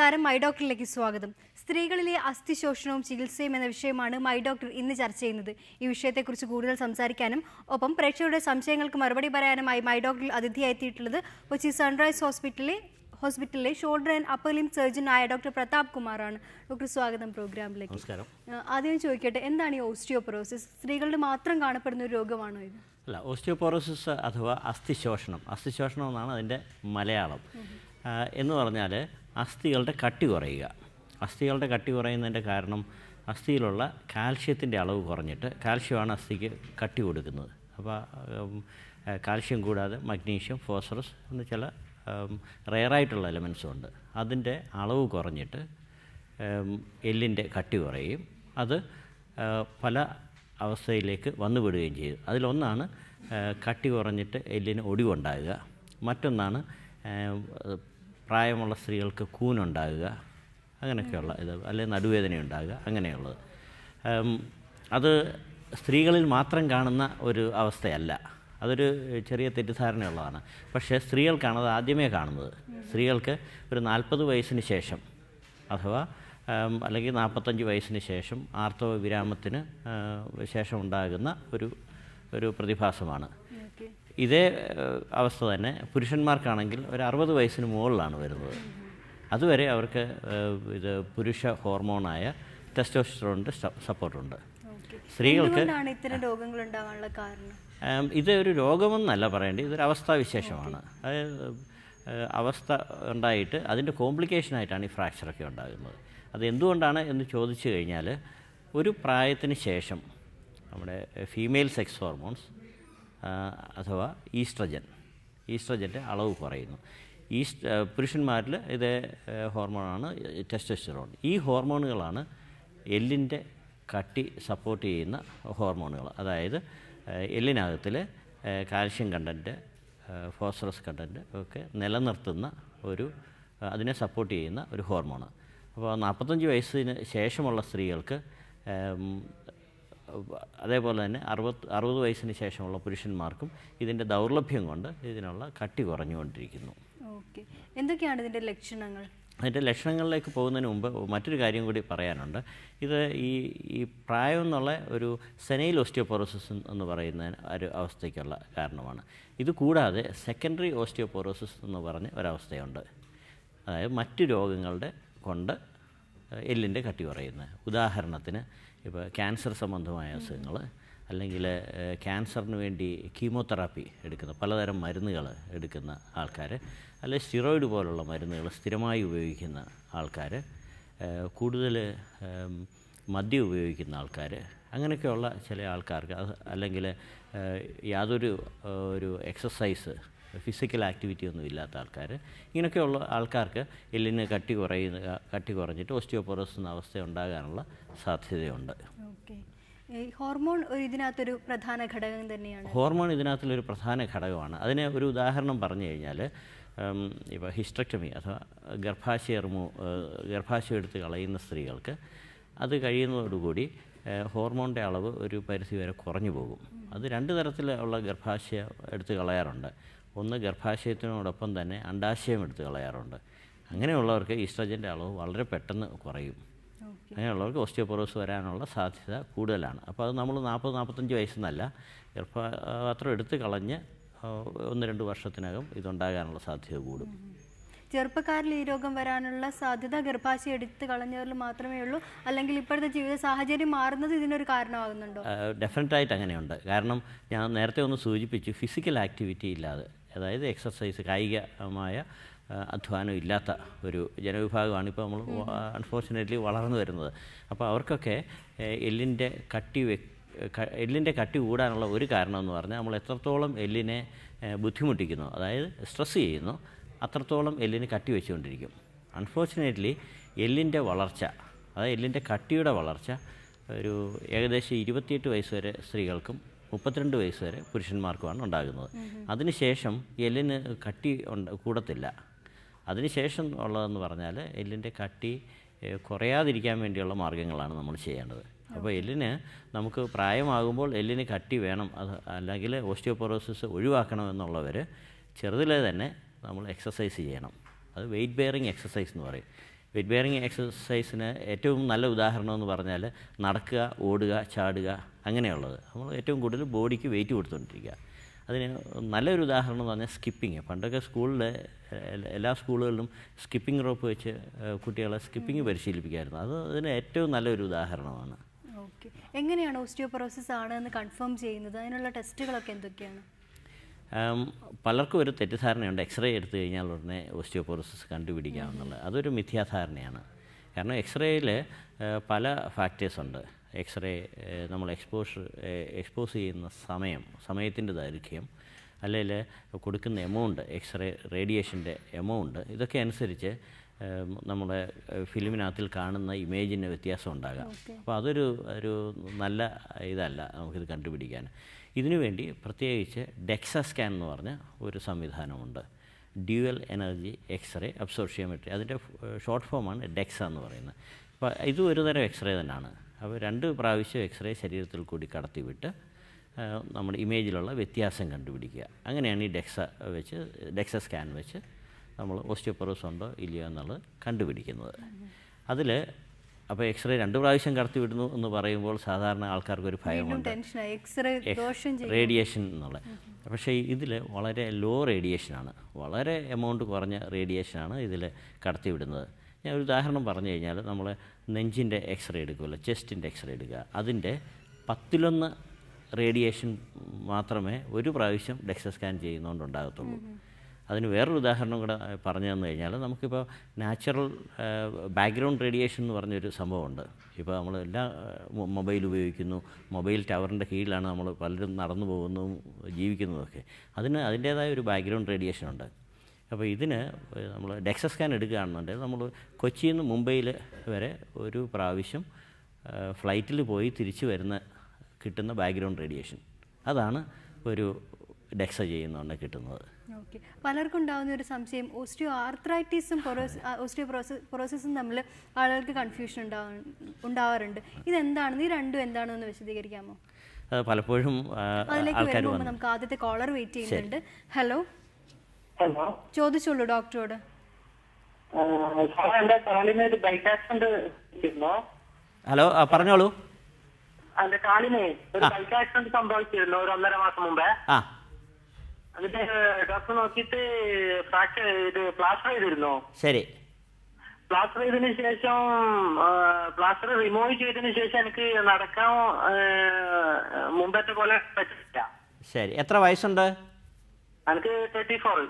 നമസ്കാരം മൈ ഡോക്ടറിലേക്ക് സ്വാഗതം സ്ത്രീകളിലെ അസ്ഥി ശോഷണവും ചികിത്സയും എന്ന വിഷയമാണ് മൈ ഡോക്ടർ ഇന്ന് ചർച്ച ചെയ്യുന്നത് ഈ വിഷയത്തെക്കുറിച്ച് കൂടുതൽ സംസാരിക്കാനും ഒപ്പം പ്രേക്ഷകരുടെ സംശയങ്ങൾക്ക് മറുപടി പറയാനുമായി മൈ ഡോക്ടറിൽ അതിഥിയായെത്തിയിട്ടുള്ളത് കൊച്ചി സൺറൈസ് ഹോസ്പിറ്റലിലെ ഹോസ്പിറ്റലിലെ ഷോൾഡർ ആൻഡ് അപ്പർ ലിം സർജനായ ഡോക്ടർ പ്രതാപ് കുമാറാണ് ഡോക്ടർ സ്വാഗതം പ്രോഗ്രാമിലേക്ക് നമസ്കാരം ആദ്യം ചോദിക്കട്ടെ എന്താണ് ഈ ഓസ്റ്റിയോപൊറോസിസ് സ്ത്രീകളുടെ മാത്രം കാണപ്പെടുന്ന ഒരു രോഗമാണോ ഇത് അല്ല ഓസ്റ്റിയോപൊറോസിസ് അഥവാ അസ്ഥിശോഷണം അസ്ഥിശോഷണം എന്നാണ് അതിൻ്റെ മലയാളം എന്ന് പറഞ്ഞാൽ അസ്ഥികളുടെ കട്ടി കുറയുക അസ്ഥികളുടെ കട്ടി കുറയുന്നതിൻ്റെ കാരണം അസ്ഥിയിലുള്ള കാൽഷ്യത്തിൻ്റെ അളവ് കുറഞ്ഞിട്ട് കാൽഷ്യമാണ് അസ്ഥിക്ക് കട്ടി കൊടുക്കുന്നത് അപ്പോൾ കാൽഷ്യം കൂടാതെ മഗ്നീഷ്യം ഫോസ്ഫറസ് എന്ന ചില റയറായിട്ടുള്ള എലമെൻസും ഉണ്ട് അതിൻ്റെ അളവ് കുറഞ്ഞിട്ട് എല്ലിൻ്റെ കട്ടി കുറയും അത് പല അവസ്ഥയിലേക്ക് വന്നുപെടുകയും ചെയ്യും അതിലൊന്നാണ് കട്ടി കുറഞ്ഞിട്ട് എല്ലിന് ഒടിവുണ്ടാകുക മറ്റൊന്നാണ് പ്രായമുള്ള സ്ത്രീകൾക്ക് കൂനുണ്ടാകുക അങ്ങനെയൊക്കെയുള്ള ഇത് അല്ലെ നടുവേദന ഉണ്ടാകുക അങ്ങനെയുള്ളത് അത് സ്ത്രീകളിൽ മാത്രം കാണുന്ന ഒരു അവസ്ഥയല്ല അതൊരു ചെറിയ തെറ്റിദ്ധാരണയുള്ളതാണ് പക്ഷേ സ്ത്രീകൾക്കാണത് അത് ആദ്യമേ കാണുന്നത് സ്ത്രീകൾക്ക് ഒരു നാൽപ്പത് വയസ്സിന് ശേഷം അഥവാ അല്ലെങ്കിൽ നാൽപ്പത്തഞ്ച് വയസ്സിന് ശേഷം ആർത്തവ വിരാമത്തിന് ശേഷം ഉണ്ടാകുന്ന ഒരു ഒരു പ്രതിഭാസമാണ് ഇതേ അവസ്ഥ തന്നെ പുരുഷന്മാർക്കാണെങ്കിൽ ഒരു അറുപത് വയസ്സിന് മുകളിലാണ് വരുന്നത് അതുവരെ അവർക്ക് ഇത് പുരുഷ ഹോർമോണായ ടെസ്റ്റോസ്റ്റിറോണിൻ്റെ സപ്പോർട്ടുണ്ട് സ്ത്രീകൾക്ക് ഇത് ഒരു രോഗമെന്നല്ല പറയേണ്ടത് ഇതൊരു അവസ്ഥാവിശേഷമാണ് അതായത് അവസ്ഥ ഉണ്ടായിട്ട് അതിൻ്റെ കോംപ്ലിക്കേഷനായിട്ടാണ് ഈ ഫ്രാക്ചറൊക്കെ ഉണ്ടാകുന്നത് അത് എന്തുകൊണ്ടാണ് എന്ന് ചോദിച്ചു കഴിഞ്ഞാൽ ഒരു പ്രായത്തിന് ശേഷം നമ്മുടെ ഫീമെയിൽ സെക്സ് ഹോർമോൺസ് അഥവാ ഈസ്ട്രജൻ ഈസ്ട്രജൻ്റെ അളവ് കുറയുന്നു ഈസ്റ്റ് പുരുഷന്മാരിൽ ഇതേ ഹോർമോണാണ് ടെസ്റ്റോസ്റ്ററോൺ ഈ ഹോർമോണുകളാണ് എല്ലിൻ്റെ കട്ടി സപ്പോർട്ട് ചെയ്യുന്ന ഹോർമോണുകൾ അതായത് എല്ലിനകത്തിൽ കാൽഷ്യം കണ്ടൻറ്റ് ഫോസ്ഫറസ് കണ്ടൻറ്റ് ഒക്കെ നിലനിർത്തുന്ന ഒരു അതിനെ സപ്പോർട്ട് ചെയ്യുന്ന ഒരു ഹോർമോണ് അപ്പോൾ നാൽപ്പത്തഞ്ച് വയസ്സിന് ശേഷമുള്ള സ്ത്രീകൾക്ക് അതേപോലെ തന്നെ അറുപത് അറുപത് വയസ്സിന് ശേഷമുള്ള പുരുഷന്മാർക്കും ഇതിൻ്റെ ദൗർലഭ്യം കൊണ്ട് ഇതിനുള്ള കട്ടി കുറഞ്ഞുകൊണ്ടിരിക്കുന്നു ഓക്കെ എന്തൊക്കെയാണ് ഇതിൻ്റെ ലക്ഷണങ്ങൾ അതിൻ്റെ ലക്ഷണങ്ങളിലേക്ക് പോകുന്നതിന് മുമ്പ് മറ്റൊരു കാര്യം കൂടി പറയാനുണ്ട് ഇത് ഈ ഈ പ്രായം എന്നുള്ള ഒരു സെനൈൽ ഓസ്റ്റിയോപോറോസിസ് എന്ന് പറയുന്ന ഒരു അവസ്ഥയ്ക്കുള്ള കാരണമാണ് ഇത് കൂടാതെ സെക്കൻഡറി ഓസ്റ്റിയോപോറോസിസ് എന്ന് പറഞ്ഞ ഒരവസ്ഥയുണ്ട് അതായത് മറ്റു രോഗങ്ങളുടെ കൊണ്ട് എല്ലിൻ്റെ കട്ടി കുറയുന്നത് ഉദാഹരണത്തിന് ഇപ്പോൾ ക്യാൻസർ സംബന്ധമായ അസുഖങ്ങൾ അല്ലെങ്കിൽ ക്യാൻസറിന് വേണ്ടി കീമോതെറാപ്പി എടുക്കുന്ന പലതരം മരുന്നുകൾ എടുക്കുന്ന ആൾക്കാർ അല്ലെങ്കിൽ സ്റ്റിറോയിഡ് പോലുള്ള മരുന്നുകൾ സ്ഥിരമായി ഉപയോഗിക്കുന്ന ആൾക്കാർ കൂടുതൽ മദ്യം ഉപയോഗിക്കുന്ന ആൾക്കാർ അങ്ങനെയൊക്കെയുള്ള ചില ആൾക്കാർക്ക് അല്ലെങ്കിൽ യാതൊരു ഒരു എക്സസൈസ് ഫിസിക്കൽ ആക്ടിവിറ്റി ഒന്നും ഇല്ലാത്ത ആൾക്കാർ ഇങ്ങനെയൊക്കെയുള്ള ആൾക്കാർക്ക് എല്ലിന് കട്ടി കുറയുക കട്ടി കുറഞ്ഞിട്ട് ഓസ്റ്റിയോപോറോസ് എന്ന അവസ്ഥ ഉണ്ടാകാനുള്ള സാധ്യതയുണ്ട് ഹോർമോൺ ഒരു ഇതിനകത്തൊരു പ്രധാന ഘടകം തന്നെയാണ് ഹോർമോൺ ഇതിനകത്തുള്ളൊരു പ്രധാന ഘടകമാണ് അതിന് ഒരു ഉദാഹരണം പറഞ്ഞു കഴിഞ്ഞാൽ ഇപ്പോൾ ഹിസ്ട്രക്ടമി അഥവാ ഗർഭാശയ റിമൂ ഗർഭാശയം എടുത്ത് കളയുന്ന സ്ത്രീകൾക്ക് അത് കഴിയുന്നതോടുകൂടി ഹോർമോണിൻ്റെ അളവ് ഒരു പരിധി വരെ കുറഞ്ഞു പോകും അത് രണ്ട് തരത്തിലുള്ള ഗർഭാശയം എടുത്ത് കളയാറുണ്ട് ഒന്ന് ഗർഭാശയത്തിനോടൊപ്പം തന്നെ അണ്ടാശയം എടുത്ത് കളയാറുണ്ട് അങ്ങനെയുള്ളവർക്ക് ഈസ്ട്രജൻ്റെ അളവ് വളരെ പെട്ടെന്ന് കുറയും അങ്ങനെയുള്ളവർക്ക് ഓസ്റ്റിയോപോറോസ് വരാനുള്ള സാധ്യത കൂടുതലാണ് അപ്പോൾ അത് നമ്മൾ നാൽപ്പത് നാൽപ്പത്തഞ്ച് വയസ്സെന്നല്ല ഗർഭപാത്രം എടുത്ത് കളഞ്ഞ് ഒന്ന് രണ്ട് വർഷത്തിനകം ഇതുണ്ടാകാനുള്ള സാധ്യത കൂടും ചെറുപ്പക്കാരിൽ ഈ രോഗം വരാനുള്ള സാധ്യത ഗർഭാശയം എടുത്ത് കളഞ്ഞവരിൽ മാത്രമേ ഉള്ളൂ അല്ലെങ്കിൽ ഇപ്പോഴത്തെ ജീവിത സാഹചര്യം മാറുന്നത് ഇതിനൊരു കാരണമാകുന്നുണ്ടോ ഡെഫിനറ്റായിട്ട് അങ്ങനെയുണ്ട് കാരണം ഞാൻ നേരത്തെ ഒന്ന് സൂചിപ്പിച്ചു ഫിസിക്കൽ ആക്ടിവിറ്റി ഇല്ലാതെ അതായത് എക്സസൈസ് കായികമായ അധ്വാനം ഇല്ലാത്ത ഒരു ജനവിഭാഗമാണ് ഇപ്പോൾ നമ്മൾ അൺഫോർച്ചുനേറ്റ്ലി വളർന്നു വരുന്നത് അപ്പോൾ അവർക്കൊക്കെ എല്ലിൻ്റെ കട്ടി എല്ലിൻ്റെ കട്ടി കൂടാനുള്ള ഒരു കാരണം എന്ന് പറഞ്ഞാൽ നമ്മൾ എത്രത്തോളം എല്ലിനെ ബുദ്ധിമുട്ടിക്കുന്നു അതായത് സ്ട്രെസ് ചെയ്യുന്നു അത്രത്തോളം എല്ലിന് കട്ടി വെച്ചുകൊണ്ടിരിക്കും അൺഫോർച്ചുനേറ്റ്ലി എല്ലിൻ്റെ വളർച്ച അതായത് എല്ലിൻ്റെ കട്ടിയുടെ വളർച്ച ഒരു ഏകദേശം ഇരുപത്തിയെട്ട് വയസ്സ് വരെ സ്ത്രീകൾക്കും മുപ്പത്തിരണ്ട് വയസ്സ് വരെ പുരുഷന്മാർക്കുമാണ് ഉണ്ടാകുന്നത് അതിനുശേഷം എല്ലിന് കട്ടി കൂടത്തില്ല അതിനുശേഷം ഉള്ളതെന്ന് പറഞ്ഞാൽ എല്ലിൻ്റെ കട്ടി കുറയാതിരിക്കാൻ വേണ്ടിയുള്ള മാർഗ്ഗങ്ങളാണ് നമ്മൾ ചെയ്യേണ്ടത് അപ്പോൾ എല്ലിന് നമുക്ക് പ്രായമാകുമ്പോൾ എല്ലിന് കട്ടി വേണം അത് അല്ലെങ്കിൽ ഓസ്റ്റിയോപൊറോസിസ് ഒഴിവാക്കണമെന്നുള്ളവർ ചെറുതിലെ തന്നെ നമ്മൾ എക്സസൈസ് ചെയ്യണം അത് വെയിറ്റ് ബെയറിങ് എക്സസൈസ് എന്ന് പറയും വെയിറ്റ് ബെയറിങ് എക്സസൈസിന് ഏറ്റവും നല്ല ഉദാഹരണം എന്ന് പറഞ്ഞാൽ നടക്കുക ഓടുക ചാടുക അങ്ങനെയുള്ളത് നമ്മൾ ഏറ്റവും കൂടുതൽ ബോഡിക്ക് വെയിറ്റ് കൊടുത്തുകൊണ്ടിരിക്കുക അതിന് നല്ലൊരു ഉദാഹരണം എന്ന് പറഞ്ഞാൽ സ്കിപ്പിങ് പണ്ടൊക്കെ സ്കൂളിൽ എല്ലാ സ്കൂളുകളിലും സ്കിപ്പിംഗ് റോപ്പ് വെച്ച് കുട്ടികളെ സ്കിപ്പിംഗ് പരിശീലിപ്പിക്കായിരുന്നു അത് അതിന് ഏറ്റവും നല്ലൊരു ഉദാഹരണമാണ് ഓക്കെ എങ്ങനെയാണ് ഓസ്റ്റിയോപൊറോസിസ് ആണ് എന്ന് കൺഫേം ചെയ്യുന്നത് അതിനുള്ള ടെസ്റ്റുകളൊക്കെ എന്തൊക്കെയാണ് പലർക്കും ഒരു തെറ്റിദ്ധാരണയുണ്ട് എക്സ്റേ എടുത്തു കഴിഞ്ഞാൽ ഉടനെ ഓസ്റ്റിയോപൊറോസിസ് കണ്ടുപിടിക്കാമെന്നുള്ളത് അതൊരു മിഥ്യാധാരണയാണ് കാരണം എക്സ്റേയിൽ പല ഫാക്ടേഴ്സ് ഉണ്ട് എക്സ്റേ നമ്മൾ എക്സ്പോഷർ എക്സ്പോസ് ചെയ്യുന്ന സമയം സമയത്തിൻ്റെ ദൈർഘ്യം അല്ലെങ്കിൽ കൊടുക്കുന്ന എമൗണ്ട് എക്സ്റേ റേഡിയേഷൻ്റെ എമൗണ്ട് ഇതൊക്കെ അനുസരിച്ച് നമ്മുടെ ഫിലിമിനകത്തിൽ കാണുന്ന ഇമേജിന് വ്യത്യാസം ഉണ്ടാകാം അപ്പോൾ അതൊരു ഒരു നല്ല ഇതല്ല നമുക്കിത് കണ്ടുപിടിക്കാൻ ഇതിനുവേണ്ടി പ്രത്യേകിച്ച് ഡെക്സ സ്കാൻ എന്ന് പറഞ്ഞ ഒരു സംവിധാനമുണ്ട് ഡ്യുവൽ എനർജി എക്സ്റേ അബ്സോർഷ്യോമെട്രി അതിൻ്റെ ഷോർട്ട് ഫോമാണ് ഡെക്സ എന്ന് പറയുന്നത് അപ്പോൾ ഇതും ഒരു തരം എക്സ്റേ തന്നെയാണ് അപ്പോൾ രണ്ട് പ്രാവശ്യം എക്സ്റേ ശരീരത്തിൽ കൂടി കടത്തിവിട്ട് നമ്മുടെ ഇമേജിലുള്ള വ്യത്യാസം കണ്ടുപിടിക്കുക അങ്ങനെയാണ് ഈ ഡെക്സ വെച്ച് ഡെക്സ സ്കാൻ വെച്ച് നമ്മൾ ഓസ്റ്റിയോപറോസ് ഉണ്ടോ ഇല്ലയോ എന്നുള്ളത് കണ്ടുപിടിക്കുന്നത് അതിൽ അപ്പോൾ എക്സ്റേ രണ്ട് പ്രാവശ്യം കടത്തി വിടുന്നു എന്ന് പറയുമ്പോൾ സാധാരണ ആൾക്കാർക്ക് ഒരു ഭയമുണ്ട് റേഡിയേഷൻ എന്നുള്ളത് പക്ഷേ ഇതിൽ വളരെ ലോ റേഡിയേഷനാണ് വളരെ എമൗണ്ട് കുറഞ്ഞ റേഡിയേഷനാണ് ഇതിൽ കടത്തി വിടുന്നത് ഞാൻ ഒരു ഉദാഹരണം പറഞ്ഞു കഴിഞ്ഞാൽ നമ്മൾ നെഞ്ചിൻ്റെ എക്സ്റേ എടുക്കുമല്ലോ ചെസ്റ്റിൻ്റെ എക്സ്റേ എടുക്കുക അതിൻ്റെ പത്തിലൊന്ന് റേഡിയേഷൻ മാത്രമേ ഒരു പ്രാവശ്യം ഡെക്സ സ്കാൻ ചെയ്യുന്നതുകൊണ്ടുണ്ടാകത്തുള്ളൂ അതിന് വേറൊരു ഉദാഹരണം കൂടെ പറഞ്ഞു തന്നു കഴിഞ്ഞാൽ നമുക്കിപ്പോൾ നാച്ചുറൽ ബാക്ക്ഗ്രൗണ്ട് റേഡിയേഷൻ എന്ന് പറഞ്ഞൊരു സംഭവമുണ്ട് ഇപ്പോൾ നമ്മൾ എല്ലാ മൊബൈൽ ഉപയോഗിക്കുന്നു മൊബൈൽ ടവറിൻ്റെ കീഴിലാണ് നമ്മൾ പലരും നടന്നു പോകുന്നതും ജീവിക്കുന്നതുമൊക്കെ അതിന് അതിൻ്റേതായ ഒരു ബാക്ക്ഗ്രൗണ്ട് റേഡിയേഷൻ ഉണ്ട് അപ്പോൾ ഇതിന് നമ്മൾ ഡെക്സ സ്കാൻ എടുക്കുകയാണെന്നുണ്ടെങ്കിൽ നമ്മൾ കൊച്ചിയിൽ നിന്ന് മുംബൈയിൽ വരെ ഒരു പ്രാവശ്യം ഫ്ലൈറ്റിൽ പോയി തിരിച്ചു വരുന്ന കിട്ടുന്ന ബാക്ക്ഗ്രൗണ്ട് റേഡിയേഷൻ അതാണ് ഒരു ഡെക്സ ചെയ്യുന്നതുകൊണ്ട് കിട്ടുന്നത് ഓക്കെ പലർക്കും ഉണ്ടാകുന്ന ഒരു സംശയം ഓസ്റ്റിയോ ആർത്രൈറ്റിസും ഓസ്റ്റിയോ പ്രോസസ്സും തമ്മിൽ ആളുകൾക്ക് കൺഫ്യൂഷൻ ഉണ്ടാവും ഉണ്ടാവാറുണ്ട് ഇതെന്താണെന്ന് ഈ രണ്ടും എന്താണെന്ന് വിശദീകരിക്കാമോ പലപ്പോഴും നമുക്ക് ആദ്യത്തെ കോളർ വെയിറ്റ് ചെയ്യുന്നുണ്ട് ഹലോ ഹലോ ചോദിച്ചോളൂ ഡോക്ടറോട് ഹലോ പറഞ്ഞോളൂ അതിന്റെ കാലിനെ ഒരു ബൈക്ക് ആക്സിഡന്റ് സംഭവിച്ചിരുന്നു ഒരു ഒന്നര മാസം മുമ്പേ അതിന്റെ ഡോക്ടർ നോക്കിയിട്ട് ഫ്രാക്ചർ ഇത് പ്ലാസ്റ്റർ ചെയ്തിരുന്നു ശരി പ്ലാസ്റ്റർ ചെയ്തതിനു ശേഷം പ്ലാസ്റ്റർ റിമൂവ് ചെയ്തതിനു ശേഷം എനിക്ക് നടക്കാൻ മുമ്പത്തെ പോലെ പറ്റില്ല ശരി എത്ര വയസ്സുണ്ട് എനിക്ക് തേർട്ടി ഫോർ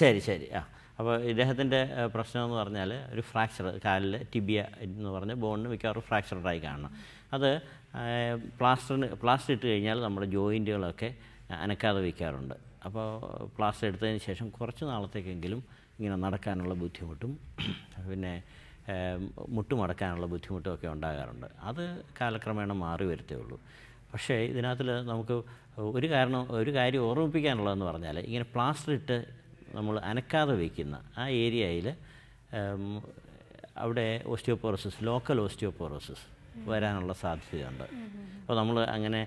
ശരി ശരി ആ അപ്പോൾ ഇദ്ദേഹത്തിൻ്റെ പ്രശ്നം എന്ന് പറഞ്ഞാൽ ഒരു ഫ്രാക്ചർ കാലിൽ ടിബിയ എന്ന് പറഞ്ഞ ബോണിന് മിക്കവാറും ഫ്രാക്ചർഡായി കാണണം അത് പ്ലാസ്റ്ററിന് പ്ലാസ്റ്റർ ഇട്ട് കഴിഞ്ഞാൽ നമ്മുടെ ജോയിൻറ്റുകളൊക്കെ അനക്കാതെ വയ്ക്കാറുണ്ട് അപ്പോൾ പ്ലാസ്റ്റർ എടുത്തതിന് ശേഷം കുറച്ച് നാളത്തേക്കെങ്കിലും ഇങ്ങനെ നടക്കാനുള്ള ബുദ്ധിമുട്ടും പിന്നെ മുട്ടുമടക്കാനുള്ള ഒക്കെ ഉണ്ടാകാറുണ്ട് അത് കാലക്രമേണ മാറി വരത്തേ ഉള്ളൂ പക്ഷേ ഇതിനകത്തിൽ നമുക്ക് ഒരു കാരണം ഒരു കാര്യം ഓർമ്മിപ്പിക്കാനുള്ളതെന്ന് പറഞ്ഞാൽ ഇങ്ങനെ പ്ലാസ്റ്റർ ഇട്ട് നമ്മൾ അനക്കാതെ വയ്ക്കുന്ന ആ ഏരിയയിൽ അവിടെ ഓസ്റ്റിയോപോറോസിസ് ലോക്കൽ ഓസ്റ്റിയോപോറോസിസ് വരാനുള്ള സാധ്യതയുണ്ട് അപ്പോൾ നമ്മൾ അങ്ങനെ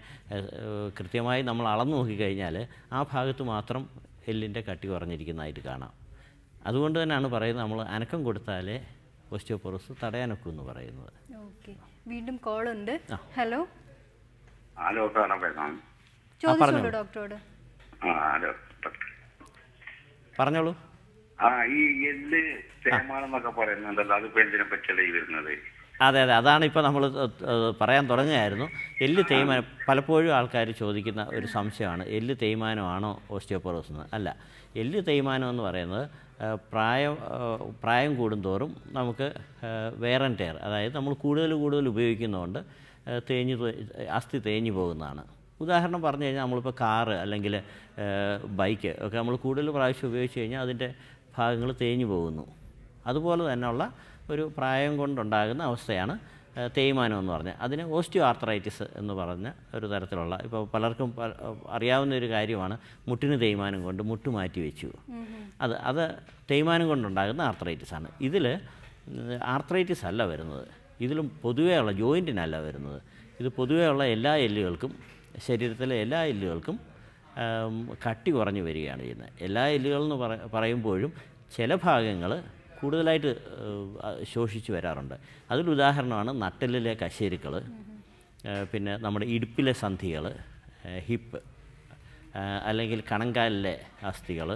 കൃത്യമായി നമ്മൾ അളന്നു നോക്കിക്കഴിഞ്ഞാൽ ആ ഭാഗത്ത് മാത്രം എല്ലിൻ്റെ കട്ടി കുറഞ്ഞിരിക്കുന്നതായിട്ട് കാണാം അതുകൊണ്ട് തന്നെയാണ് പറയുന്നത് നമ്മൾ അനക്കം കൊടുത്താലേ ഓസ്റ്റിയോപോറോസിസ് തടയാനൊക്കും എന്ന് പറയുന്നത് വീണ്ടും കോളുണ്ട് ഹലോ ഡോക്ടറോട് പറഞ്ഞോളൂ ആ പറയുന്നുണ്ടല്ലോ അതെ അതെ അതാണ് ഇപ്പൊ നമ്മൾ പറയാൻ തുടങ്ങുകയായിരുന്നു എല്ല് തേയ്മാനം പലപ്പോഴും ആൾക്കാർ ചോദിക്കുന്ന ഒരു സംശയമാണ് എല്ല് തേയ്മാനമാണോ ഓസ്റ്റിയോപോറോസ് എന്ന് അല്ല എല്ല് തേയ്മാനം എന്ന് പറയുന്നത് പ്രായം പ്രായം കൂടുന്തോറും നമുക്ക് വേർ ടയർ അതായത് നമ്മൾ കൂടുതൽ കൂടുതൽ ഉപയോഗിക്കുന്നതുകൊണ്ട് തേഞ്ഞു അസ്ഥി തേഞ്ഞു പോകുന്നതാണ് ഉദാഹരണം പറഞ്ഞു കഴിഞ്ഞാൽ നമ്മളിപ്പോൾ കാറ് അല്ലെങ്കിൽ ബൈക്ക് ഒക്കെ നമ്മൾ കൂടുതൽ പ്രാവശ്യം ഉപയോഗിച്ച് കഴിഞ്ഞാൽ അതിൻ്റെ ഭാഗങ്ങൾ തേഞ്ഞു പോകുന്നു അതുപോലെ തന്നെയുള്ള ഒരു പ്രായം കൊണ്ടുണ്ടാകുന്ന അവസ്ഥയാണ് തേയ്മാനം എന്ന് പറഞ്ഞാൽ അതിന് ഓസ്റ്റിയോ ആർത്രൈറ്റിസ് എന്ന് പറഞ്ഞ ഒരു തരത്തിലുള്ള ഇപ്പോൾ പലർക്കും അറിയാവുന്ന ഒരു കാര്യമാണ് മുട്ടിന് തേയ്മാനം കൊണ്ട് മുട്ട് മാറ്റി വെച്ചു അത് അത് തേയ്മാനം കൊണ്ടുണ്ടാകുന്ന ആർത്രൈറ്റിസ് ആണ് ഇതിൽ ആർത്രൈറ്റിസ് അല്ല വരുന്നത് ഇതിലും പൊതുവെയുള്ള ജോയിൻറ്റിനല്ല വരുന്നത് ഇത് പൊതുവെയുള്ള എല്ലാ എല്ലുകൾക്കും ശരീരത്തിലെ എല്ലാ എല്ലുകൾക്കും കട്ടി കുറഞ്ഞു വരികയാണ് ചെയ്യുന്നത് എല്ലാ എല്ലുകളെന്ന് പറ പറയുമ്പോഴും ചില ഭാഗങ്ങൾ കൂടുതലായിട്ട് ശോഷിച്ചു വരാറുണ്ട് അതിലുദാഹരണമാണ് നട്ടലിലെ കശേരുക്കൾ പിന്നെ നമ്മുടെ ഇടുപ്പിലെ സന്ധികൾ ഹിപ്പ് അല്ലെങ്കിൽ കണങ്കാലിലെ അസ്ഥികൾ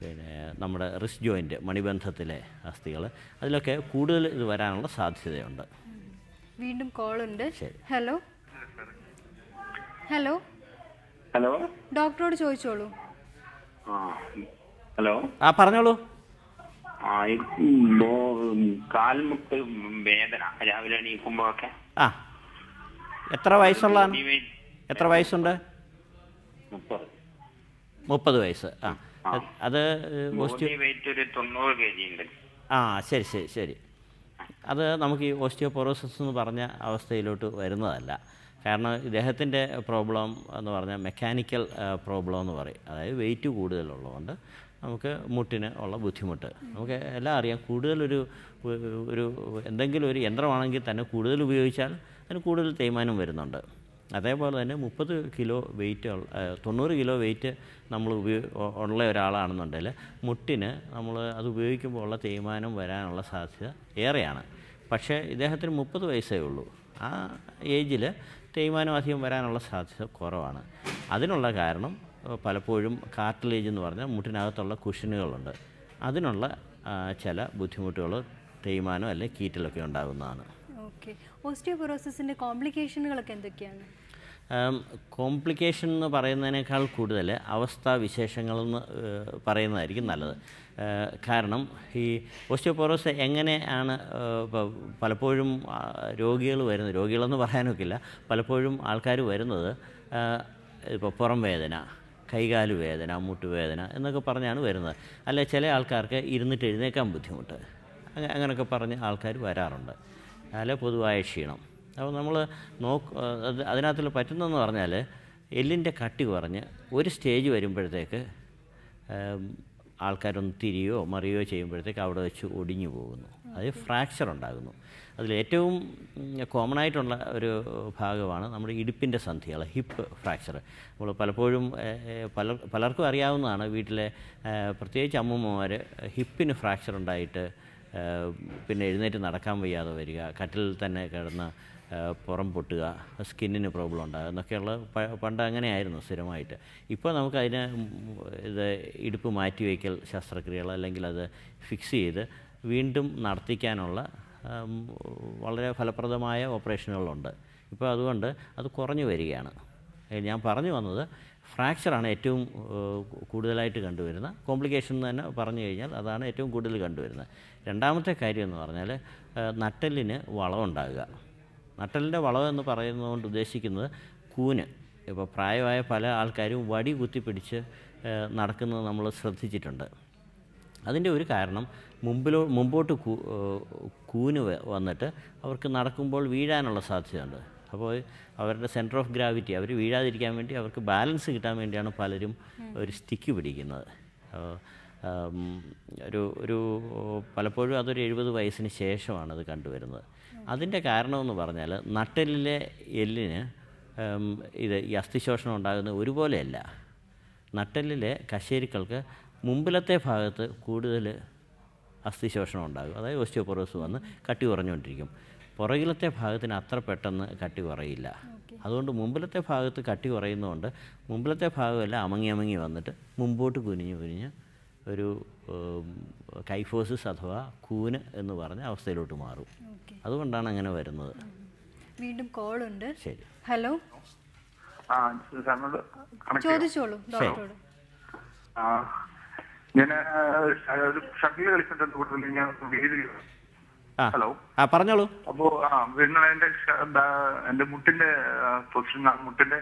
പിന്നെ നമ്മുടെ റിസ് ജോയിൻ്റ് മണിബന്ധത്തിലെ അസ്ഥികൾ അതിലൊക്കെ കൂടുതൽ ഇത് വരാനുള്ള സാധ്യതയുണ്ട് വീണ്ടും കോൾ ഉണ്ട് ഹലോ ഹലോ ഹലോ ഡോക്ടറോട് ചോദിച്ചോളൂ ഹലോ ആ പറഞ്ഞോളൂ കാൽമുട്ട് വേദന രാവിലെ എണീക്കുമ്പോഴൊക്കെ ആ എത്ര വയസ്സുള്ളതാണ് എത്ര വയസ്സുണ്ട് മുപ്പത് വയസ്സ് ആ അത് ആ ശരി ശരി ശരി അത് നമുക്ക് ഈ ഓസ്റ്റിയോപൊറോസിസ് എന്ന് പറഞ്ഞ അവസ്ഥയിലോട്ട് വരുന്നതല്ല കാരണം ഇദ്ദേഹത്തിൻ്റെ പ്രോബ്ലം എന്ന് പറഞ്ഞാൽ മെക്കാനിക്കൽ പ്രോബ്ലം എന്ന് പറയും അതായത് വെയിറ്റ് കൂടുതലുള്ളതുകൊണ്ട് നമുക്ക് മുട്ടിന് ഉള്ള ബുദ്ധിമുട്ട് നമുക്ക് എല്ലാം അറിയാം കൂടുതലൊരു ഒരു എന്തെങ്കിലും ഒരു യന്ത്രമാണെങ്കിൽ തന്നെ കൂടുതൽ ഉപയോഗിച്ചാൽ അതിന് കൂടുതൽ തേയ്മാനം വരുന്നുണ്ട് അതേപോലെ തന്നെ മുപ്പത് കിലോ വെയിറ്റ് തൊണ്ണൂറ് കിലോ വെയിറ്റ് നമ്മൾ ഉപയോഗ ഉള്ള ഒരാളാണെന്നുണ്ടെങ്കിൽ മുട്ടിന് നമ്മൾ അത് ഉപയോഗിക്കുമ്പോൾ ഉള്ള തേയ്മാനം വരാനുള്ള സാധ്യത ഏറെയാണ് പക്ഷേ ഇദ്ദേഹത്തിന് മുപ്പത് വയസ്സേ ഉള്ളൂ ആ ഏജിൽ തേയ്മാനം അധികം വരാനുള്ള സാധ്യത കുറവാണ് അതിനുള്ള കാരണം പലപ്പോഴും കാർട്ടിലേജ് എന്ന് പറഞ്ഞാൽ മുട്ടിനകത്തുള്ള കുഷനുകളുണ്ട് അതിനുള്ള ചില ബുദ്ധിമുട്ടുകൾ തേയ്മാനം അല്ലെങ്കിൽ കീറ്റലൊക്കെ ഉണ്ടാകുന്നതാണ് ഓക്കെ ഓസ്റ്റിയോപൊറോസിൻ്റെ കോംപ്ലിക്കേഷനുകളൊക്കെ എന്തൊക്കെയാണ് കോംപ്ലിക്കേഷൻ എന്ന് പറയുന്നതിനേക്കാൾ കൂടുതൽ അവസ്ഥാ വിശേഷങ്ങളെന്ന് പറയുന്നതായിരിക്കും നല്ലത് കാരണം ഈ ഓസ്റ്റിയോപോറോസ് എങ്ങനെയാണ് പലപ്പോഴും രോഗികൾ വരുന്നത് രോഗികളെന്ന് പറയാനൊക്കില്ല പലപ്പോഴും ആൾക്കാർ വരുന്നത് ഇപ്പോൾ പുറം വേദന കൈകാല് വേദന മുട്ടുവേദന എന്നൊക്കെ പറഞ്ഞാണ് വരുന്നത് അല്ലെ ചില ആൾക്കാർക്ക് ഇരുന്നിട്ട് എഴുന്നേക്കാൻ ബുദ്ധിമുട്ട് അങ്ങനെയൊക്കെ പറഞ്ഞ് ആൾക്കാർ വരാറുണ്ട് അല്ല പൊതുവായ ക്ഷീണം അപ്പോൾ നമ്മൾ നോക്ക് അതിനകത്തിൽ പറ്റുന്നതെന്ന് പറഞ്ഞാൽ എല്ലിൻ്റെ കട്ടി കുറഞ്ഞ് ഒരു സ്റ്റേജ് വരുമ്പോഴത്തേക്ക് ആൾക്കാരൊന്ന് തിരിയോ മറിയോ ചെയ്യുമ്പോഴത്തേക്ക് അവിടെ വെച്ച് ഒടിഞ്ഞു പോകുന്നു അത് ഫ്രാക്ചർ ഉണ്ടാകുന്നു അതിൽ ഏറ്റവും കോമൺ ആയിട്ടുള്ള ഒരു ഭാഗമാണ് നമ്മുടെ ഇടുപ്പിൻ്റെ സന്ധികൾ ഹിപ്പ് ഫ്രാക്ചർ നമ്മൾ പലപ്പോഴും പല പലർക്കും അറിയാവുന്നതാണ് വീട്ടിലെ പ്രത്യേകിച്ച് അമ്മൂമ്മമാർ ഹിപ്പിന് ഫ്രാക്ചർ ഉണ്ടായിട്ട് പിന്നെ എഴുന്നേറ്റ് നടക്കാൻ വയ്യാതെ വരിക കട്ടിലിൽ തന്നെ കിടന്ന് പുറം പൊട്ടുക സ്കിന്നിന് പ്രോബ്ലം ഉണ്ടാകുക എന്നൊക്കെയുള്ള പണ്ട് അങ്ങനെയായിരുന്നു സ്ഥിരമായിട്ട് ഇപ്പോൾ നമുക്കതിന് ഇത് ഇടുപ്പ് മാറ്റിവെക്കൽ ശസ്ത്രക്രിയകൾ അല്ലെങ്കിൽ അത് ഫിക്സ് ചെയ്ത് വീണ്ടും നടത്തിക്കാനുള്ള വളരെ ഫലപ്രദമായ ഓപ്പറേഷനുകളുണ്ട് ഇപ്പോൾ അതുകൊണ്ട് അത് കുറഞ്ഞു വരികയാണ് ഞാൻ പറഞ്ഞു വന്നത് ഫ്രാക്ചറാണ് ഏറ്റവും കൂടുതലായിട്ട് കണ്ടുവരുന്ന കോംപ്ലിക്കേഷൻ എന്ന് തന്നെ പറഞ്ഞു കഴിഞ്ഞാൽ അതാണ് ഏറ്റവും കൂടുതൽ കണ്ടുവരുന്നത് രണ്ടാമത്തെ കാര്യം എന്ന് പറഞ്ഞാൽ നട്ടലിന് വളമുണ്ടാകുക നട്ടലിൻ്റെ വളവ് എന്ന് പറയുന്നതുകൊണ്ട് ഉദ്ദേശിക്കുന്നത് കൂന് ഇപ്പോൾ പ്രായമായ പല ആൾക്കാരും വടി കുത്തിപ്പിടിച്ച് നടക്കുന്നത് നമ്മൾ ശ്രദ്ധിച്ചിട്ടുണ്ട് അതിൻ്റെ ഒരു കാരണം മുമ്പിലോ മുമ്പോട്ട് കൂന് വന്നിട്ട് അവർക്ക് നടക്കുമ്പോൾ വീഴാനുള്ള സാധ്യതയുണ്ട് അപ്പോൾ അവരുടെ സെൻറ്റർ ഓഫ് ഗ്രാവിറ്റി അവർ വീഴാതിരിക്കാൻ വേണ്ടി അവർക്ക് ബാലൻസ് കിട്ടാൻ വേണ്ടിയാണ് പലരും ഒരു സ്റ്റിക്ക് പിടിക്കുന്നത് ഒരു ഒരു പലപ്പോഴും അതൊരു എഴുപത് വയസ്സിന് ശേഷമാണ് അത് കണ്ടുവരുന്നത് അതിൻ്റെ കാരണമെന്ന് പറഞ്ഞാൽ നട്ടലിലെ എല്ലിന് ഇത് ഈ അസ്ഥിശോഷണം ഉണ്ടാകുന്നത് ഒരുപോലെയല്ല നട്ടലിലെ കശേരുക്കൾക്ക് മുമ്പിലത്തെ ഭാഗത്ത് കൂടുതൽ അസ്ഥിശോഷണം ഉണ്ടാകും അതായത് ഓസ്റ്റിയോപൊറോസ് വന്ന് കട്ടി കുറഞ്ഞുകൊണ്ടിരിക്കും പുറകിലത്തെ ഭാഗത്തിന് അത്ര പെട്ടെന്ന് കട്ടി കുറയില്ല അതുകൊണ്ട് മുമ്പിലത്തെ ഭാഗത്ത് കട്ടി കുറയുന്നതുകൊണ്ട് മുമ്പിലത്തെ ഭാഗമെല്ലാം അമങ്ങി അമങ്ങി വന്നിട്ട് മുമ്പോട്ട് കുനിഞ്ഞ് കുനിഞ്ഞ് ഒരു കൈഫോസിസ് അഥവാ കൂന് എന്ന് പറഞ്ഞ അവസ്ഥയിലോട്ട് മാറും അതുകൊണ്ടാണ് അങ്ങനെ വരുന്നത് വീണ്ടും കോൾ ഉണ്ട് ശരി ഹലോ ചോദിച്ചോളൂ ഡോക്ടറോട് ഞാൻ ഞാൻ ഹലോ ആ പറഞ്ഞോളൂ അപ്പോ എന്റെ മുട്ടിന്റെ പൊസിഷൻ മുട്ടിന്റെ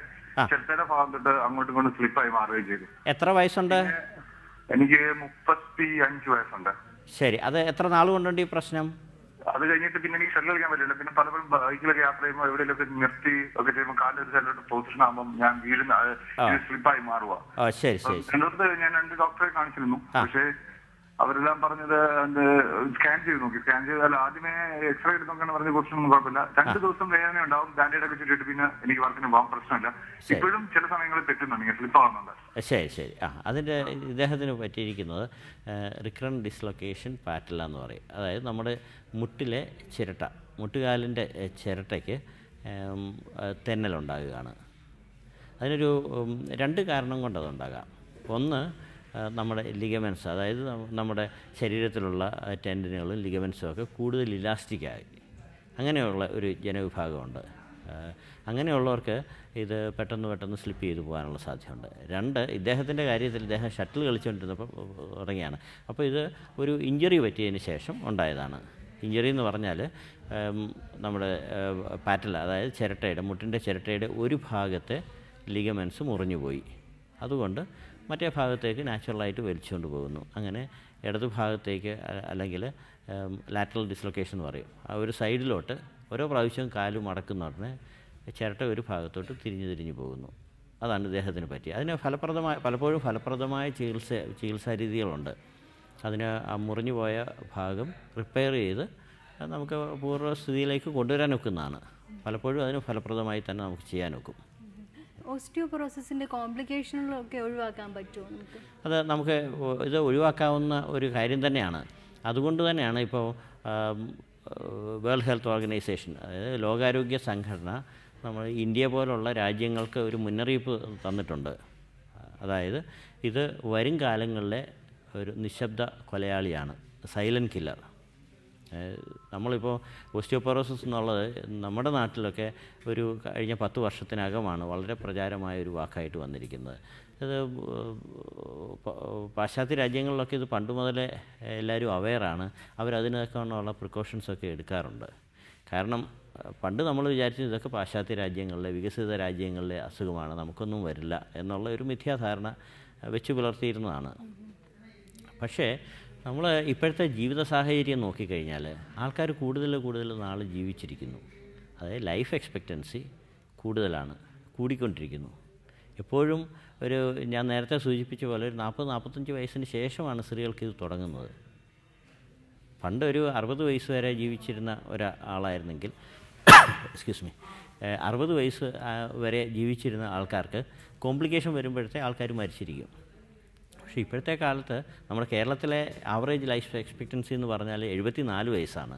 ചെറുത്തേടെ ഭാഗം തൊട്ട് അങ്ങോട്ടും ഇങ്ങോട്ടും സ്ലിപ്പായി മാറുകയും ചെയ്തു എത്ര വയസ്സുണ്ട് എനിക്ക് മുപ്പത്തി അഞ്ച് വയസ്സുണ്ട് ശരി അത് എത്ര നാൾ കൊണ്ടുണ്ട് ഈ പ്രശ്നം അത് കഴിഞ്ഞിട്ട് പിന്നെ എനിക്ക് സെല്ല് കളിക്കാൻ പറ്റില്ല പിന്നെ പലപ്പോഴും ബൈക്കിലൊക്കെ യാത്ര ചെയ്യുമ്പോൾ എവിടെയെങ്കിലൊക്കെ നിർത്തി ഒക്കെ ചെയ്യുമ്പോൾ കാലൊരു സെല്ലോട്ട് പൊസിഷൻ ആകുമ്പോൾ ഞാൻ വീഴുന്ന സ്ലിപ്പായി മാറുക രണ്ടിടത്ത് ഞാൻ രണ്ട് ഡോക്ടറെ കാണിച്ചിരുന്നു പക്ഷേ അവരെല്ലാം പറഞ്ഞത് സ്കാൻ ചെയ്ത് നോക്കി സ്കാൻ ചെയ്താൽ ആദ്യമേ എക്സ്റേ എടുത്ത് നോക്കാൻ പറഞ്ഞ കുറച്ചൊന്നും കുഴപ്പമില്ല രണ്ട് ദിവസം വേദന ഉണ്ടാവും ബാൻഡേഡ് ഒക്കെ ചുറ്റിട്ട് പിന്നെ എനിക്ക് വർക്കിന് പോകാൻ പ്രശ്നമില്ല ഇപ്പോഴും ചില സമയങ്ങളിൽ തെറ്റുന്നുണ്ട് ഇങ്ങനെ സ്ലിപ്പ് ആവുന്നുണ്ട് ശരി ശരി ആ അതിൻ്റെ ഇദ്ദേഹത്തിന് പറ്റിയിരിക്കുന്നത് റിക്രൺ ഡിസ്ലൊക്കേഷൻ പാറ്റില എന്ന് പറയും അതായത് നമ്മുടെ മുട്ടിലെ ചിരട്ട മുട്ടുകാലിൻ്റെ ചിരട്ടയ്ക്ക് തെന്നലുണ്ടാകുകയാണ് അതിനൊരു രണ്ട് കാരണം കൊണ്ടതുണ്ടാകാം ഒന്ന് നമ്മുടെ ലിഗമെൻസ് അതായത് നമ്മുടെ ശരീരത്തിലുള്ള ടെൻഡനുകളും ലിഗമെൻസും ഒക്കെ കൂടുതൽ ഇലാസ്റ്റിക്കായി അങ്ങനെയുള്ള ഒരു ജനവിഭാഗമുണ്ട് അങ്ങനെയുള്ളവർക്ക് ഇത് പെട്ടെന്ന് പെട്ടെന്ന് സ്ലിപ്പ് ചെയ്തു പോകാനുള്ള സാധ്യതയുണ്ട് രണ്ട് ഇദ്ദേഹത്തിൻ്റെ കാര്യത്തിൽ ഇദ്ദേഹം ഷട്ടിൽ കളിച്ചുകൊണ്ടിരുന്നപ്പോൾ ഇറങ്ങിയാണ് അപ്പോൾ ഇത് ഒരു ഇഞ്ചറി പറ്റിയതിന് ശേഷം ഉണ്ടായതാണ് ഇഞ്ചറി എന്ന് പറഞ്ഞാൽ നമ്മുടെ പാറ്റൽ അതായത് ചിരട്ടയുടെ മുട്ടിൻ്റെ ചിരട്ടയുടെ ഒരു ഭാഗത്തെ ലിഗമെൻസ് മുറിഞ്ഞു പോയി അതുകൊണ്ട് മറ്റേ ഭാഗത്തേക്ക് നാച്ചുറലായിട്ട് വലിച്ചുകൊണ്ട് പോകുന്നു അങ്ങനെ ഇടതു ഭാഗത്തേക്ക് അല്ലെങ്കിൽ ലാറ്ററൽ ഡിസ്ലൊക്കേഷൻ എന്ന് പറയും ആ ഒരു സൈഡിലോട്ട് ഓരോ പ്രാവശ്യവും കാല് മടക്കുന്ന ഉടനെ ചിരട്ട ഒരു ഭാഗത്തോട്ട് തിരിഞ്ഞു തിരിഞ്ഞു പോകുന്നു അതാണ് ഇദ്ദേഹത്തിന് പറ്റി അതിന് ഫലപ്രദമായ പലപ്പോഴും ഫലപ്രദമായ ചികിത്സ ചികിത്സാരീതികളുണ്ട് അതിന് ആ മുറിഞ്ഞു പോയ ഭാഗം റിപ്പയർ ചെയ്ത് നമുക്ക് പൂർവ്വസ്ഥിതിയിലേക്ക് കൊണ്ടുവരാനൊക്കുന്നതാണ് പലപ്പോഴും അതിന് ഫലപ്രദമായി തന്നെ നമുക്ക് ചെയ്യാനൊക്കും ഓസ്റ്റിയോപ്രോസസിന്റെ കോംപ്ലിക്കേഷനുകളൊക്കെ ഒഴിവാക്കാൻ പറ്റുമോ നമുക്ക് അത് നമുക്ക് ഇത് ഒഴിവാക്കാവുന്ന ഒരു കാര്യം തന്നെയാണ് അതുകൊണ്ട് തന്നെയാണ് ഇപ്പോൾ വേൾഡ് ഹെൽത്ത് ഓർഗനൈസേഷൻ അതായത് ലോകാരോഗ്യ സംഘടന നമ്മൾ ഇന്ത്യ പോലുള്ള രാജ്യങ്ങൾക്ക് ഒരു മുന്നറിയിപ്പ് തന്നിട്ടുണ്ട് അതായത് ഇത് വരും കാലങ്ങളിലെ ഒരു നിശബ്ദ കൊലയാളിയാണ് സൈലൻറ്റ് കില്ലർ നമ്മളിപ്പോൾ ഓസ്റ്റിയോപൊറോസിസ് എന്നുള്ളത് നമ്മുടെ നാട്ടിലൊക്കെ ഒരു കഴിഞ്ഞ പത്ത് വർഷത്തിനകമാണ് വളരെ പ്രചാരമായ ഒരു വാക്കായിട്ട് വന്നിരിക്കുന്നത് ഇത് പാശ്ചാത്യ രാജ്യങ്ങളിലൊക്കെ ഇത് പണ്ട് മുതലേ എല്ലാവരും അവെയറാണ് അവരതിനൊക്കെയുള്ള പ്രിക്കോഷൻസൊക്കെ എടുക്കാറുണ്ട് കാരണം പണ്ട് നമ്മൾ വിചാരിച്ചു ഇതൊക്കെ പാശ്ചാത്യ രാജ്യങ്ങളിലെ വികസിത രാജ്യങ്ങളിലെ അസുഖമാണ് നമുക്കൊന്നും വരില്ല എന്നുള്ള ഒരു മിഥ്യാധാരണ വെച്ച് പുലർത്തിയിരുന്നതാണ് പക്ഷേ നമ്മൾ ഇപ്പോഴത്തെ ജീവിത സാഹചര്യം നോക്കിക്കഴിഞ്ഞാൽ ആൾക്കാർ കൂടുതൽ കൂടുതൽ നാൾ ജീവിച്ചിരിക്കുന്നു അതായത് ലൈഫ് എക്സ്പെക്റ്റൻസി കൂടുതലാണ് കൂടിക്കൊണ്ടിരിക്കുന്നു എപ്പോഴും ഒരു ഞാൻ നേരത്തെ സൂചിപ്പിച്ച പോലെ ഒരു നാൽപ്പത് നാൽപ്പത്തഞ്ച് വയസ്സിന് ശേഷമാണ് സ്ത്രീകൾക്ക് ഇത് തുടങ്ങുന്നത് പണ്ട് ഒരു അറുപത് വയസ്സ് വരെ ജീവിച്ചിരുന്ന ഒരാളായിരുന്നെങ്കിൽ എക്സ്ക്യൂസ് മീ അറുപത് വയസ്സ് വരെ ജീവിച്ചിരുന്ന ആൾക്കാർക്ക് കോംപ്ലിക്കേഷൻ വരുമ്പോഴത്തെ ആൾക്കാർ മരിച്ചിരിക്കും പക്ഷേ ഇപ്പോഴത്തെ കാലത്ത് നമ്മുടെ കേരളത്തിലെ ആവറേജ് ലൈഫ് എക്സ്പെക്റ്റൻസി എന്ന് പറഞ്ഞാൽ എഴുപത്തി നാല് വയസ്സാണ്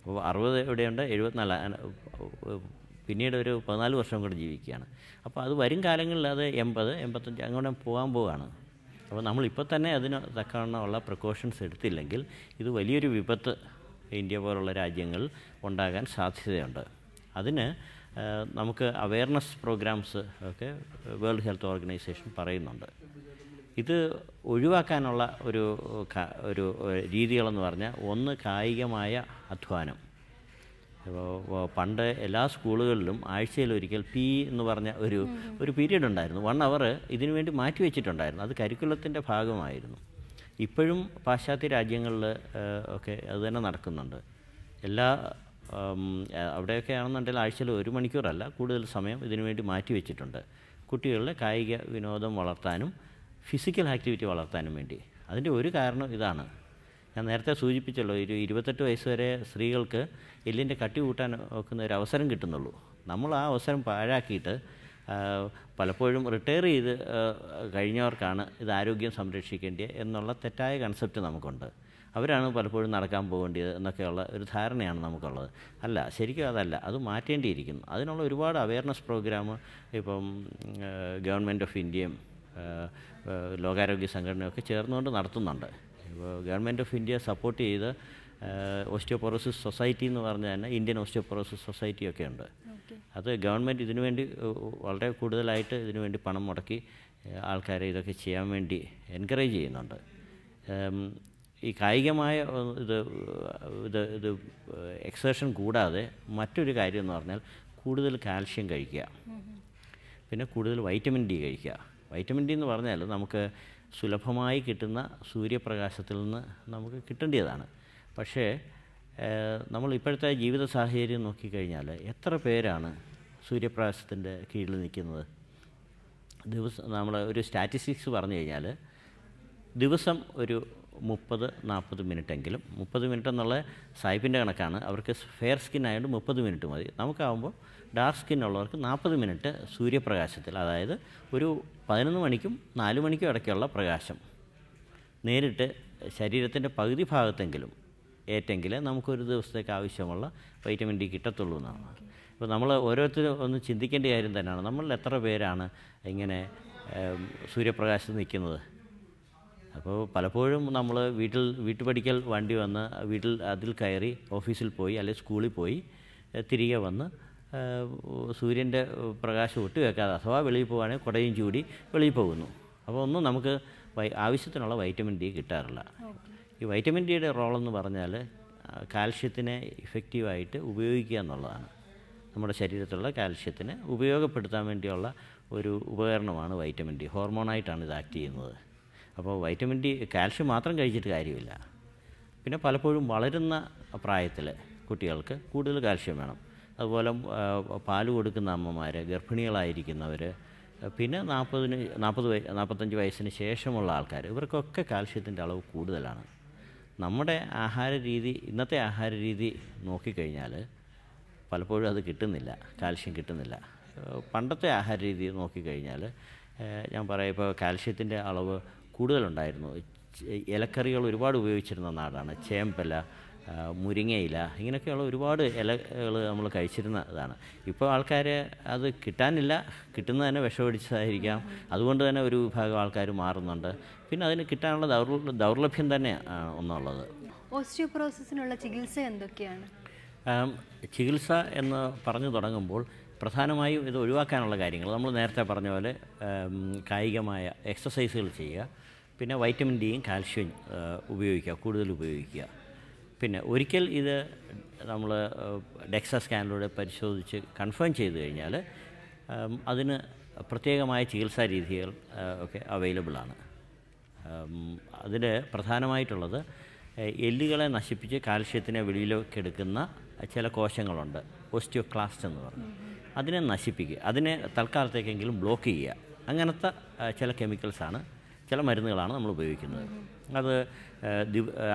അപ്പോൾ അറുപത് എവിടെയുണ്ട് എഴുപത്തിനാല് പിന്നീട് ഒരു പതിനാല് വർഷം കൂടെ ജീവിക്കുകയാണ് അപ്പോൾ അത് വരും കാലങ്ങളിൽ അത് എൺപത് എൺപത്തഞ്ച് അങ്ങനെ പോകാൻ പോവുകയാണ് അപ്പോൾ നമ്മളിപ്പോൾ തന്നെ അതിന് തക്കവണ്ണമുള്ള പ്രിക്കോഷൻസ് എടുത്തില്ലെങ്കിൽ ഇത് വലിയൊരു വിപത്ത് ഇന്ത്യ പോലുള്ള രാജ്യങ്ങൾ ഉണ്ടാകാൻ സാധ്യതയുണ്ട് അതിന് നമുക്ക് അവയർനെസ് പ്രോഗ്രാംസ് ഒക്കെ വേൾഡ് ഹെൽത്ത് ഓർഗനൈസേഷൻ പറയുന്നുണ്ട് ഇത് ഒഴിവാക്കാനുള്ള ഒരു ഒരു രീതികളെന്ന് പറഞ്ഞാൽ ഒന്ന് കായികമായ അധ്വാനം പണ്ട് എല്ലാ സ്കൂളുകളിലും ആഴ്ചയിൽ ഒരിക്കൽ പി എന്ന് പറഞ്ഞ ഒരു ഒരു പീരീഡ് ഉണ്ടായിരുന്നു വൺ അവർ ഇതിനു വേണ്ടി മാറ്റി വെച്ചിട്ടുണ്ടായിരുന്നു അത് കരിക്കുലത്തിൻ്റെ ഭാഗമായിരുന്നു ഇപ്പോഴും പാശ്ചാത്യ രാജ്യങ്ങളിൽ ഒക്കെ അത് തന്നെ നടക്കുന്നുണ്ട് എല്ലാ അവിടെയൊക്കെ ആണെന്നുണ്ടെങ്കിൽ ആഴ്ചയിൽ ഒരു മണിക്കൂറല്ല കൂടുതൽ സമയം ഇതിനു വേണ്ടി മാറ്റി വെച്ചിട്ടുണ്ട് കായിക വിനോദം വളർത്താനും ഫിസിക്കൽ ആക്ടിവിറ്റി വളർത്താനും വേണ്ടി അതിൻ്റെ ഒരു കാരണം ഇതാണ് ഞാൻ നേരത്തെ സൂചിപ്പിച്ചല്ലോ ഒരു ഇരുപത്തെട്ട് വയസ്സ് വരെ സ്ത്രീകൾക്ക് എല്ലിൻ്റെ കട്ടി കൂട്ടാൻ ഒക്കുന്ന ഒരു അവസരം കിട്ടുന്നുള്ളൂ നമ്മൾ ആ അവസരം പാഴാക്കിയിട്ട് പലപ്പോഴും റിട്ടയർ ചെയ്ത് കഴിഞ്ഞവർക്കാണ് ഇത് ആരോഗ്യം സംരക്ഷിക്കേണ്ടത് എന്നുള്ള തെറ്റായ കൺസെപ്റ്റ് നമുക്കുണ്ട് അവരാണ് പലപ്പോഴും നടക്കാൻ പോകേണ്ടത് എന്നൊക്കെയുള്ള ഒരു ധാരണയാണ് നമുക്കുള്ളത് അല്ല ശരിക്കും അതല്ല അത് മാറ്റേണ്ടിയിരിക്കുന്നു അതിനുള്ള ഒരുപാട് അവയർനെസ് പ്രോഗ്രാം ഇപ്പം ഗവൺമെൻറ് ഓഫ് ഇന്ത്യയും ലോകാരോഗ്യ സംഘടനയൊക്കെ ചേർന്നുകൊണ്ട് നടത്തുന്നുണ്ട് ഇപ്പോൾ ഗവൺമെൻറ് ഓഫ് ഇന്ത്യ സപ്പോർട്ട് ചെയ്ത് ഓസ്റ്റിയോപൊറോസിസ് സൊസൈറ്റി എന്ന് പറഞ്ഞാൽ തന്നെ ഇന്ത്യൻ ഓസ്റ്റിയോപൊറോസിസ് സൊസൈറ്റി ഒക്കെ ഉണ്ട് അത് ഗവൺമെൻറ് ഇതിനുവേണ്ടി വളരെ കൂടുതലായിട്ട് ഇതിനുവേണ്ടി പണം മുടക്കി ആൾക്കാരെ ഇതൊക്കെ ചെയ്യാൻ വേണ്ടി എൻകറേജ് ചെയ്യുന്നുണ്ട് ഈ കായികമായ ഇത് ഇത് ഇത് എക്സേഷൻ കൂടാതെ മറ്റൊരു കാര്യം എന്ന് പറഞ്ഞാൽ കൂടുതൽ കാൽഷ്യം കഴിക്കുക പിന്നെ കൂടുതൽ വൈറ്റമിൻ ഡി കഴിക്കുക വൈറ്റമിൻ ഡി എന്ന് പറഞ്ഞാൽ നമുക്ക് സുലഭമായി കിട്ടുന്ന സൂര്യപ്രകാശത്തിൽ നിന്ന് നമുക്ക് കിട്ടേണ്ടതാണ് പക്ഷേ നമ്മൾ ഇപ്പോഴത്തെ ജീവിത സാഹചര്യം നോക്കിക്കഴിഞ്ഞാൽ എത്ര പേരാണ് സൂര്യപ്രകാശത്തിൻ്റെ കീഴിൽ നിൽക്കുന്നത് ദിവസം നമ്മൾ ഒരു സ്റ്റാറ്റിസ്റ്റിക്സ് പറഞ്ഞു കഴിഞ്ഞാൽ ദിവസം ഒരു മുപ്പത് നാൽപ്പത് മിനിറ്റെങ്കിലും മുപ്പത് മിനിറ്റ് എന്നുള്ള സായിപ്പിൻ്റെ കണക്കാണ് അവർക്ക് ഫെയർ സ്കിൻ ആയതുകൊണ്ട് മുപ്പത് മിനിറ്റ് മതി നമുക്കാവുമ്പോൾ ഡാർക്ക് സ്കിൻ ഉള്ളവർക്ക് നാൽപ്പത് മിനിറ്റ് സൂര്യപ്രകാശത്തിൽ അതായത് ഒരു പതിനൊന്ന് മണിക്കും നാല് മണിക്കും ഇടയ്ക്കുള്ള പ്രകാശം നേരിട്ട് ശരീരത്തിൻ്റെ പകുതി ഭാഗത്തെങ്കിലും ഏറ്റെങ്കിൽ നമുക്കൊരു ദിവസത്തേക്ക് ആവശ്യമുള്ള വൈറ്റമിൻ ഡി കിട്ടത്തുള്ളൂ എന്നാണ് ഇപ്പോൾ നമ്മൾ ഓരോരുത്തരും ഒന്ന് ചിന്തിക്കേണ്ട കാര്യം തന്നെയാണ് നമ്മൾ എത്ര പേരാണ് ഇങ്ങനെ സൂര്യപ്രകാശത്ത് നിൽക്കുന്നത് അപ്പോൾ പലപ്പോഴും നമ്മൾ വീട്ടിൽ വീട്ടുപടിക്കൽ വണ്ടി വന്ന് വീട്ടിൽ അതിൽ കയറി ഓഫീസിൽ പോയി അല്ലെങ്കിൽ സ്കൂളിൽ പോയി തിരികെ വന്ന് സൂര്യൻ്റെ പ്രകാശം ഒട്ട് വെക്കാതെ അഥവാ വെളിയിൽ പോകുകയാണെങ്കിൽ കുടയും ചൂടി വെളിയിൽ പോകുന്നു അപ്പോൾ ഒന്നും നമുക്ക് ആവശ്യത്തിനുള്ള വൈറ്റമിൻ ഡി കിട്ടാറില്ല ഈ വൈറ്റമിൻ ഡിയുടെ റോളെന്ന് പറഞ്ഞാൽ കാൽഷ്യത്തിനെ ഇഫക്റ്റീവായിട്ട് ഉപയോഗിക്കുക എന്നുള്ളതാണ് നമ്മുടെ ശരീരത്തിലുള്ള കാൽഷ്യത്തിനെ ഉപയോഗപ്പെടുത്താൻ വേണ്ടിയുള്ള ഒരു ഉപകരണമാണ് വൈറ്റമിൻ ഡി ഹോർമോണായിട്ടാണ് ഇത് ആക്ട് ചെയ്യുന്നത് അപ്പോൾ വൈറ്റമിൻ ഡി കാൽഷ്യം മാത്രം കഴിച്ചിട്ട് കാര്യമില്ല പിന്നെ പലപ്പോഴും വളരുന്ന പ്രായത്തിൽ കുട്ടികൾക്ക് കൂടുതൽ കാൽഷ്യം വേണം അതുപോലെ പാൽ കൊടുക്കുന്ന അമ്മമാർ ഗർഭിണികളായിരിക്കുന്നവർ പിന്നെ നാൽപ്പതിന് നാൽപ്പത് വയ നാൽപ്പത്തഞ്ച് വയസ്സിന് ശേഷമുള്ള ആൾക്കാർ ഇവർക്കൊക്കെ കാൽഷ്യത്തിൻ്റെ അളവ് കൂടുതലാണ് നമ്മുടെ ആഹാര രീതി ഇന്നത്തെ ആഹാര രീതി നോക്കിക്കഴിഞ്ഞാൽ പലപ്പോഴും അത് കിട്ടുന്നില്ല കാൽഷ്യം കിട്ടുന്നില്ല പണ്ടത്തെ ആഹാര രീതി നോക്കിക്കഴിഞ്ഞാൽ ഞാൻ പറയാം ഇപ്പോൾ കാൽഷ്യത്തിൻ്റെ അളവ് കൂടുതലുണ്ടായിരുന്നു ഇലക്കറികൾ ഒരുപാട് ഉപയോഗിച്ചിരുന്ന നാടാണ് ചേമ്പല മുരിങ്ങയില ഇങ്ങനെയൊക്കെയുള്ള ഒരുപാട് ഇലകൾ നമ്മൾ കഴിച്ചിരുന്നതാണ് ഇപ്പോൾ ആൾക്കാർ അത് കിട്ടാനില്ല കിട്ടുന്ന തന്നെ വിഷമടിച്ചതായിരിക്കാം അതുകൊണ്ട് തന്നെ ഒരു വിഭാഗം ആൾക്കാർ മാറുന്നുണ്ട് പിന്നെ അതിന് കിട്ടാനുള്ള ദൗർ ദൗർലഭ്യം തന്നെ ഒന്നുള്ളത് ഓസ്റ്റിയോപ്രോസിനുള്ള ചികിത്സ എന്തൊക്കെയാണ് ചികിത്സ എന്ന് പറഞ്ഞു തുടങ്ങുമ്പോൾ പ്രധാനമായും ഇത് ഒഴിവാക്കാനുള്ള കാര്യങ്ങൾ നമ്മൾ നേരത്തെ പറഞ്ഞ പോലെ കായികമായ എക്സസൈസുകൾ ചെയ്യുക പിന്നെ വൈറ്റമിൻ ഡിയും കാൽഷ്യം ഉപയോഗിക്കുക കൂടുതൽ ഉപയോഗിക്കുക പിന്നെ ഒരിക്കൽ ഇത് നമ്മൾ ഡെക്സ സ്കാനിലൂടെ പരിശോധിച്ച് കൺഫേം ചെയ്ത് കഴിഞ്ഞാൽ അതിന് പ്രത്യേകമായ ചികിത്സാ രീതികൾ ഒക്കെ അവൈലബിളാണ് അതിൽ പ്രധാനമായിട്ടുള്ളത് എല്ലുകളെ നശിപ്പിച്ച് കാൽഷ്യത്തിനെ വെളിയിലേക്ക് എടുക്കുന്ന ചില കോശങ്ങളുണ്ട് ഓസ്റ്റിയോക്ലാസ്റ്റ് എന്ന് പറഞ്ഞു അതിനെ നശിപ്പിക്കുക അതിനെ തൽക്കാലത്തേക്കെങ്കിലും ബ്ലോക്ക് ചെയ്യുക അങ്ങനത്തെ ചില കെമിക്കൽസാണ് ചില മരുന്നുകളാണ് നമ്മൾ ഉപയോഗിക്കുന്നത് അത്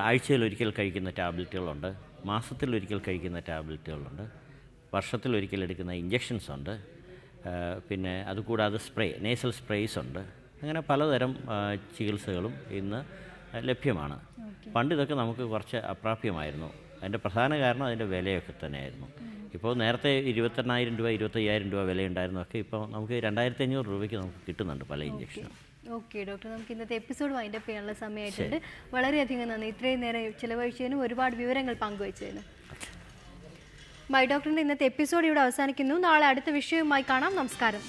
ആഴ്ചയിലൊരിക്കൽ കഴിക്കുന്ന ടാബ്ലറ്റുകളുണ്ട് മാസത്തിലൊരിക്കൽ കഴിക്കുന്ന ടാബ്ലറ്റുകളുണ്ട് വർഷത്തിലൊരിക്കൽ എടുക്കുന്ന ഇഞ്ചക്ഷൻസ് ഉണ്ട് പിന്നെ അതുകൂടാതെ സ്പ്രേ നേസൽ സ്പ്രേസ് ഉണ്ട് അങ്ങനെ പലതരം ചികിത്സകളും ഇന്ന് ലഭ്യമാണ് പണ്ട് ഇതൊക്കെ നമുക്ക് കുറച്ച് അപ്രാപ്യമായിരുന്നു അതിൻ്റെ പ്രധാന കാരണം അതിൻ്റെ വിലയൊക്കെ തന്നെയായിരുന്നു ഇപ്പോൾ നേരത്തെ ഇരുപത്തെണ്ണായിരം രൂപ ഇരുപത്തയ്യായിരം രൂപ വിലയുണ്ടായിരുന്നൊക്കെ ഇപ്പോൾ നമുക്ക് രണ്ടായിരത്തി അഞ്ഞൂറ് രൂപയ്ക്ക് നമുക്ക് കിട്ടുന്നുണ്ട് പല ഇഞ്ചക്ഷനും ഓക്കെ ഡോക്ടർ നമുക്ക് ഇന്നത്തെ എപ്പിസോഡ് വൈൻഡ് അപ്പ് ചെയ്യാനുള്ള സമയമായിട്ടുണ്ട് വളരെയധികം നന്ദി ഇത്രയും നേരം ചിലവഴിച്ചതിനും ഒരുപാട് വിവരങ്ങൾ പങ്കുവച്ചതിന് മൈ ഡോക്ടറിൻ്റെ ഇന്നത്തെ എപ്പിസോഡ് ഇവിടെ അവസാനിക്കുന്നു നാളെ അടുത്ത വിഷയവുമായി കാണാം നമസ്കാരം